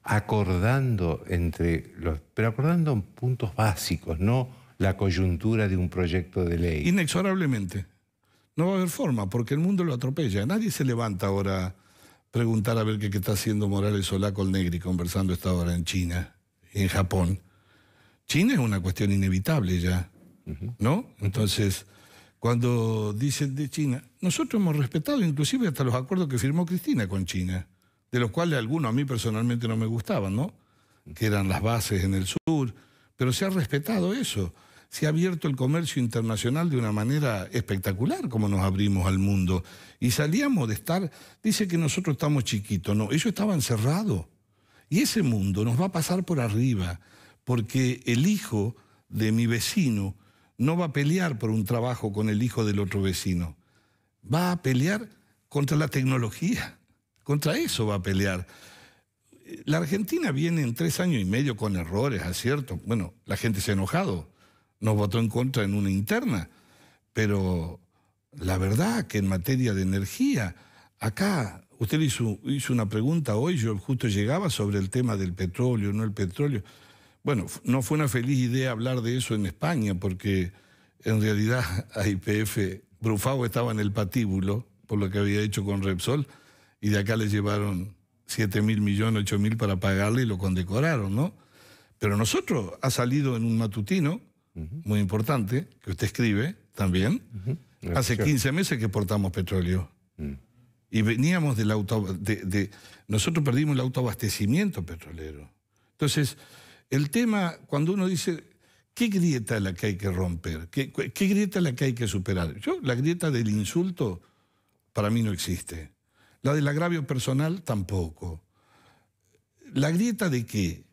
acordando entre los, pero acordando puntos básicos, no la coyuntura de un proyecto de ley.
Inexorablemente. No va a haber forma, porque el mundo lo atropella. Nadie se levanta ahora a preguntar a ver qué, está haciendo Morales Solá con Negri conversando esta hora en China en Japón. China es una cuestión inevitable ya, ¿no? Entonces, cuando dicen de China, nosotros hemos respetado inclusive hasta los acuerdos que firmó Cristina con China de los cuales algunos a mí personalmente no me gustaban, ¿no? Que eran las bases en el sur, pero se ha respetado eso. Se ha abierto el comercio internacional de una manera espectacular, como nos abrimos al mundo. Y salíamos de estar, dice que nosotros estamos chiquitos, no, ellos estaban cerrados. Y ese mundo nos va a pasar por arriba, porque el hijo de mi vecino no va a pelear por un trabajo con el hijo del otro vecino, va a pelear contra la tecnología. Contra eso va a pelear. La Argentina viene en tres años y medio con errores, aciertos. Bueno, la gente se ha enojado, nos votó en contra en una interna, pero la verdad que en materia de energía, acá usted hizo, hizo una pregunta hoy, yo justo llegaba sobre el tema del petróleo, no el petróleo. Bueno, no fue una feliz idea hablar de eso en España, porque en realidad *laughs* a IPF, Brufau estaba en el patíbulo, por lo que había hecho con Repsol y de acá les llevaron 7 mil millones, 8 mil para pagarle y lo condecoraron, ¿no? Pero nosotros ha salido en un matutino muy importante, que usted escribe también, hace 15 meses que exportamos petróleo. Mm. Y veníamos del auto... De, nosotros perdimos el autoabastecimiento petrolero. Entonces, el tema, cuando uno dice, ¿qué grieta es la que hay que romper? ¿Qué, qué grieta es la que hay que superar? Yo, la grieta del insulto para mí no existe. La del agravio personal tampoco. ¿La grieta de qué?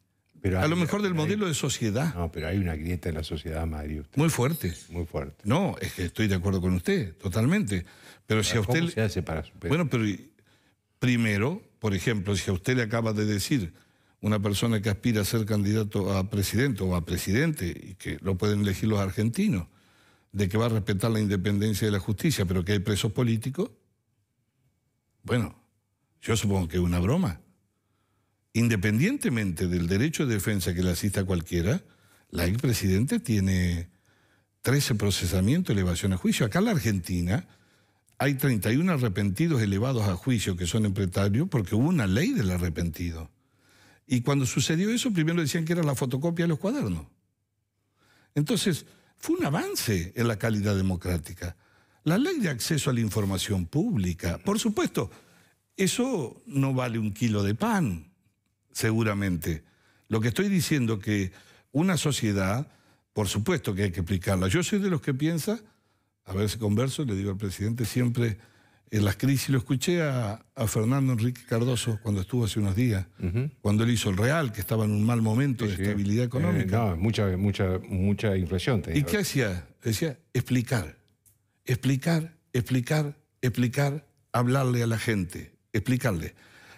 a lo mejor del modelo de sociedad. No, pero hay una grieta en la sociedad, Madrid. Muy fuerte. Muy fuerte. No, es que estoy de acuerdo con usted, totalmente. Pero, si a usted. se para Bueno, pero primero, por ejemplo, si a usted le acaba de decir una persona que aspira a ser candidato a presidente o a presidente, y que lo pueden elegir los argentinos, de que va a respetar la independencia de la justicia, pero que hay presos políticos, bueno, yo supongo que es una broma. Independientemente del derecho de defensa que le asista a cualquiera, la expresidente tiene 13 procesamientos, elevación a juicio. Acá en la Argentina hay 31 arrepentidos elevados a juicio que son empresarios porque hubo una ley del arrepentido. Y cuando sucedió eso, primero decían que era la fotocopia de los cuadernos. Entonces, fue un avance en la calidad democrática. La ley de acceso a la información pública, por supuesto, eso no vale un kilo de pan, seguramente. Lo que estoy diciendo que una sociedad, por supuesto que hay que explicarla. Yo soy de los que piensa, a ver si converso, le digo al presidente siempre en las crisis, lo escuché a, Fernando Enrique Cardoso cuando estuvo hace unos días, cuando él hizo el Real, que estaba en un mal momento de estabilidad eh, económica. no, mucha, mucha, mucha inflación. ¿Y qué hacía? Decía, explicar. Explicar, explicar, explicar, hablarle a la gente, explicarle.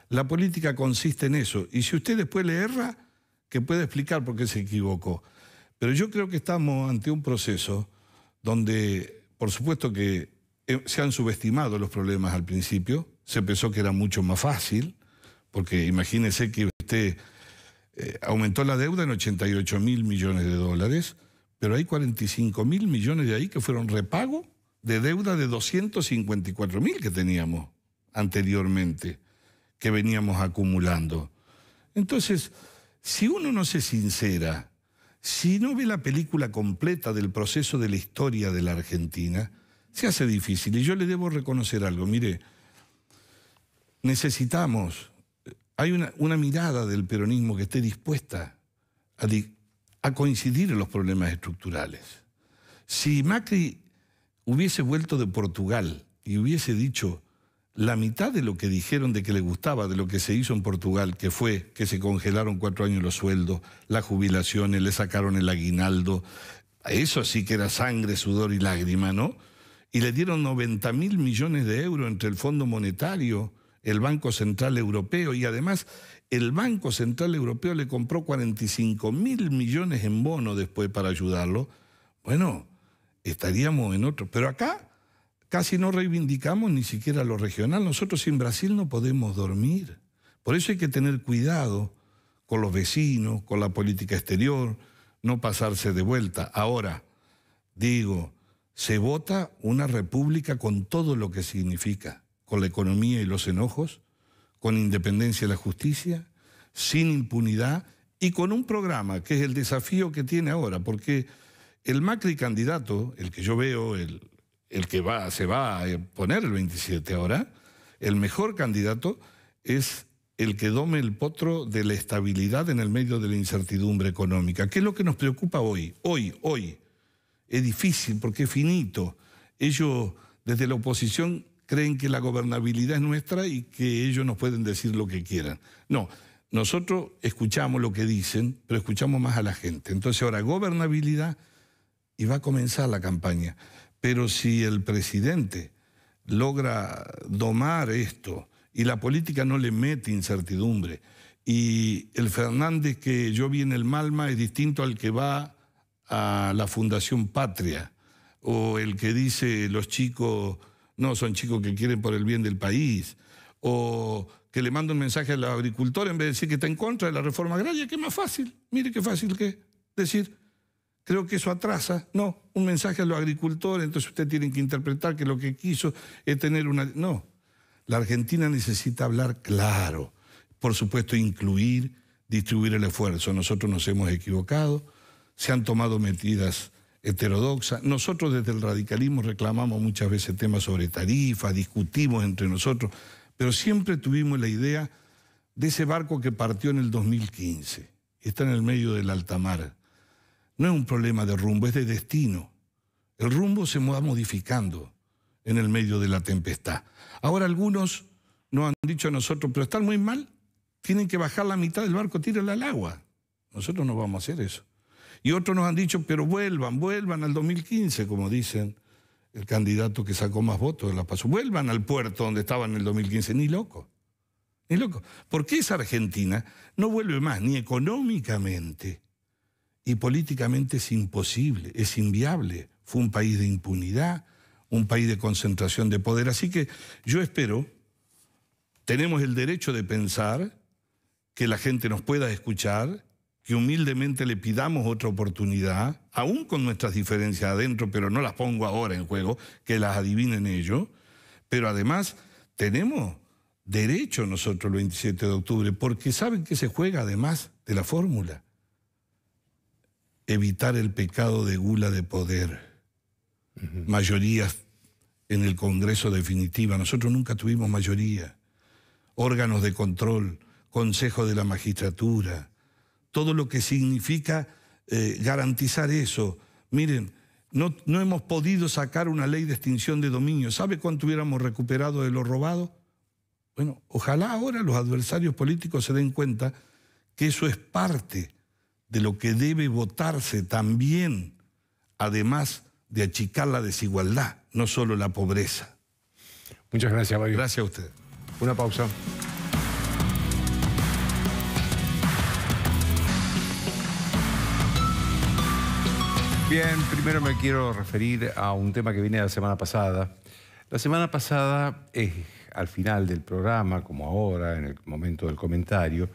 La política consiste en eso. Y si usted después le erra, que puede explicar por qué se equivocó. Pero yo creo que estamos ante un proceso donde, por supuesto que eh, se han subestimado los problemas al principio, se pensó que era mucho más fácil, porque imagínese que usted eh, aumentó la deuda en 88 mil millones de dólares, pero hay 45 mil millones de ahí que fueron repago de deuda de 254 mil que teníamos anteriormente, que veníamos acumulando. Entonces, si uno no se sincera, si no ve la película completa del proceso de la historia de la Argentina, se hace difícil. Y yo le debo reconocer algo, mire, necesitamos, eh, hay una, mirada del peronismo que esté dispuesta a, a coincidir en los problemas estructurales. Si Macri hubiese vuelto de Portugal y hubiese dicho la mitad de lo que dijeron de que le gustaba, de lo que se hizo en Portugal, que fue que se congelaron cuatro años los sueldos, las jubilaciones, le sacaron el aguinaldo, eso sí que era sangre, sudor y lágrima, ¿no? Y le dieron 90 mil millones de euros entre el Fondo Monetario, el Banco Central Europeo y además el Banco Central Europeo le compró 45 mil millones en bono después para ayudarlo. Bueno, estaríamos en otro. Pero acá casi no reivindicamos ni siquiera lo regional. Nosotros sin Brasil no podemos dormir. Por eso hay que tener cuidado con los vecinos, con la política exterior, no pasarse de vuelta. Ahora, digo, se vota una república con todo lo que significa, con la economía y los enojos, con independencia y la justicia, sin impunidad y con un programa que es el desafío que tiene ahora, porque el Macri candidato, el que yo veo, el, que va, se va a poner el 27 ahora, el mejor candidato es el que dome el potro de la estabilidad en el medio de la incertidumbre económica. ¿Qué es lo que nos preocupa hoy? Hoy, hoy. Es difícil porque es finito. Ellos, desde la oposición, creen que la gobernabilidad es nuestra y que ellos nos pueden decir lo que quieran. No, nosotros escuchamos lo que dicen, pero escuchamos más a la gente. Entonces ahora, gobernabilidad y va a comenzar la campaña. Pero si el presidente logra domar esto y la política no le mete incertidumbre y el Fernández que yo vi en el Malma es distinto al que va a la Fundación Patria o el que dice los chicos no son chicos que quieren por el bien del país o que le manda un mensaje al agricultor en vez de decir que está en contra de la reforma agraria, que es más fácil, mire qué fácil que decir Creo que eso atrasa. No, un mensaje a los agricultores, entonces ustedes tienen que interpretar que lo que quiso es tener una... No, la Argentina necesita hablar claro. Por supuesto, incluir, distribuir el esfuerzo. Nosotros nos hemos equivocado, se han tomado medidas heterodoxas. Nosotros desde el radicalismo reclamamos muchas veces temas sobre tarifas, discutimos entre nosotros, pero siempre tuvimos la idea de ese barco que partió en el 2015. Está en el medio del alta mar no es un problema de rumbo, es de destino. El rumbo se va modificando en el medio de la tempestad. Ahora algunos nos han dicho a nosotros, pero están muy mal, tienen que bajar la mitad del barco, tírala al agua. Nosotros no vamos a hacer eso. Y otros nos han dicho, pero vuelvan, vuelvan al 2015, como dicen el candidato que sacó más votos de la PASO. Vuelvan al puerto donde estaban en el 2015, ni loco. Ni loco. Porque esa Argentina no vuelve más, ni económicamente, y políticamente es imposible, es inviable. Fue un país de impunidad, un país de concentración de poder. Así que yo espero, tenemos el derecho de pensar, que la gente nos pueda escuchar, que humildemente le pidamos otra oportunidad, aún con nuestras diferencias adentro, pero no las pongo ahora en juego, que las adivinen ellos. Pero además tenemos derecho nosotros el 27 de octubre, porque saben que se juega además de la fórmula evitar el pecado de gula de poder. Mayorías en el Congreso definitiva. Nosotros nunca tuvimos mayoría. Órganos de control, Consejo de la Magistratura, todo lo que significa eh, garantizar eso. Miren, no, no, hemos podido sacar una ley de extinción de dominio. ¿Sabe cuánto hubiéramos recuperado de lo robado? Bueno, ojalá ahora los adversarios políticos se den cuenta que eso es parte de lo que debe votarse también, además de achicar la desigualdad, no solo la pobreza. Muchas gracias, Mario. Gracias a usted. Una pausa.
Bien, primero me quiero referir a un tema que viene de la semana pasada. La semana pasada, al final del programa, como ahora, en el momento del comentario,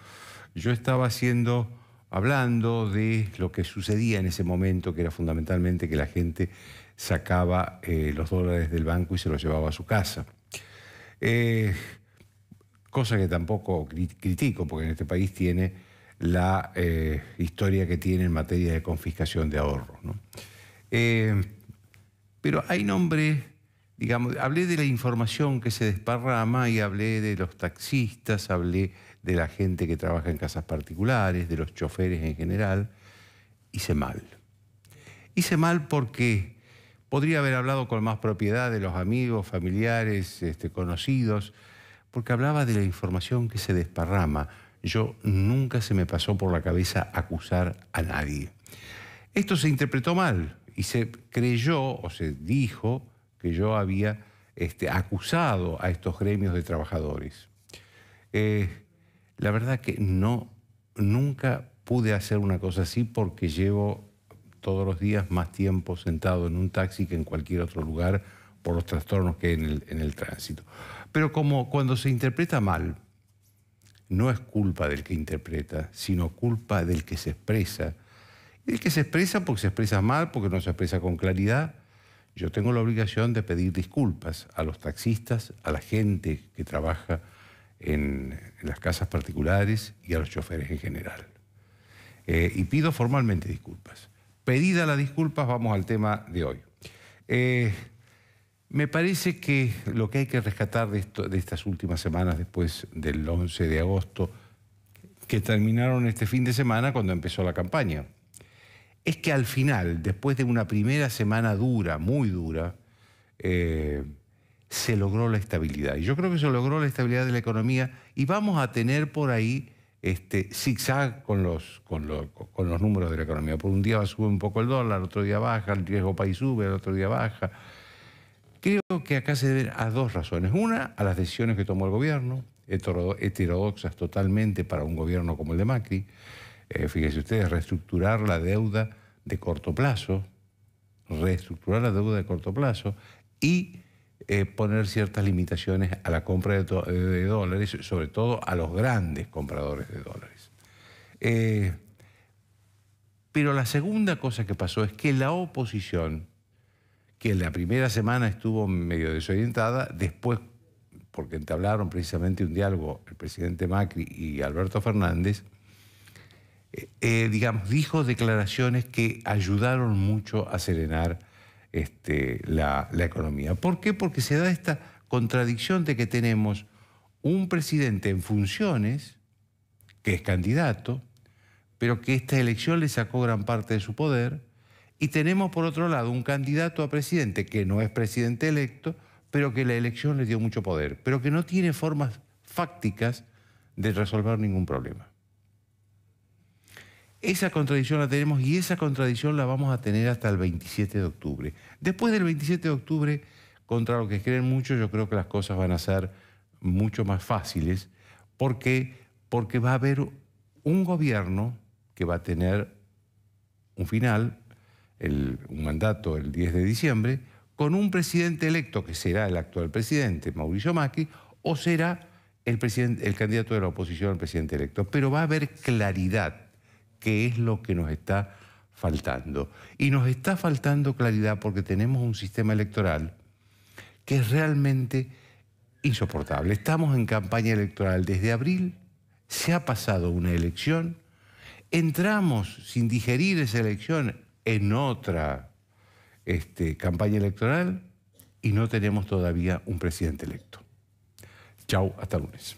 yo estaba haciendo hablando de lo que sucedía en ese momento, que era fundamentalmente que la gente sacaba eh, los dólares del banco y se los llevaba a su casa. Eh, cosa que tampoco critico, porque en este país tiene la eh, historia que tiene en materia de confiscación de ahorros. pero hay nombres, digamos, hablé de la información que se desparrama y hablé de los taxistas, hablé de la gente que trabaja en casas particulares, de los choferes en general. Hice mal. Hice mal porque podría haber hablado con más propiedad de los amigos, familiares, este, conocidos, porque hablaba de la información que se desparrama. Yo nunca se me pasó por la cabeza acusar a nadie. Esto se interpretó mal y se creyó o se dijo que yo había este, acusado a estos gremios de trabajadores. Eh, la verdad que no, nunca pude hacer una cosa así porque llevo todos los días más tiempo sentado en un taxi que en cualquier otro lugar por los trastornos que hay en el, en el tránsito. Pero como cuando se interpreta mal, no es culpa del que interpreta, sino culpa del que se expresa. El que se expresa porque se expresa mal, porque no se expresa con claridad. Yo tengo la obligación de pedir disculpas a los taxistas, a la gente que trabaja en, en las casas particulares y a los choferes en general. Eh, y pido formalmente disculpas. Pedida las disculpas, vamos al tema de hoy. Eh, me parece que lo que hay que rescatar de, estas últimas semanas, después del 11 de agosto, que terminaron este fin de semana cuando empezó la campaña, es que al final, después de una primera semana dura, muy dura, eh, se logró la estabilidad. Y yo creo que se logró la estabilidad de la economía y vamos a tener por ahí este, zigzag con los, con, los, con los números de la economía. Por un día sube un poco el dólar, otro día baja, el riesgo país sube, el otro día baja. Creo que acá se deben a dos razones. Una, a las decisiones que tomó el gobierno, heterodoxas totalmente para un gobierno como el de Macri. Eh, fíjense ustedes, reestructurar la deuda de corto plazo, reestructurar la deuda de corto plazo y eh, poner ciertas limitaciones a la compra de, dólares, sobre todo a los grandes compradores de dólares. Eh, pero la segunda cosa que pasó es que la oposición, que en la primera semana estuvo medio desorientada, después, porque entablaron precisamente un diálogo el presidente Macri y Alberto Fernández, eh, digamos, dijo declaraciones que ayudaron mucho a serenar este, la, la economía. ¿Por qué? Porque se da esta contradicción de que tenemos un presidente en funciones, que es candidato, pero que esta elección le sacó gran parte de su poder, y tenemos por otro lado un candidato a presidente que no es presidente electo, pero que la elección le dio mucho poder, pero que no tiene formas fácticas de resolver ningún problema. Esa contradicción la tenemos y esa contradicción la vamos a tener hasta el 27 de octubre. Después del 27 de octubre, contra lo que creen muchos, yo creo que las cosas van a ser mucho más fáciles porque, porque va a haber un gobierno que va a tener un final, un mandato el 10 de diciembre, con un presidente electo que será el actual presidente, Mauricio Macri, o será el, el candidato de la oposición al presidente electo. Pero va a haber claridad qué es lo que nos está faltando. Y nos está faltando claridad porque tenemos un sistema electoral que es realmente insoportable. Estamos en campaña electoral desde abril, se ha pasado una elección, entramos sin digerir esa elección en otra este, campaña electoral y no tenemos todavía un presidente electo. Chau, hasta lunes.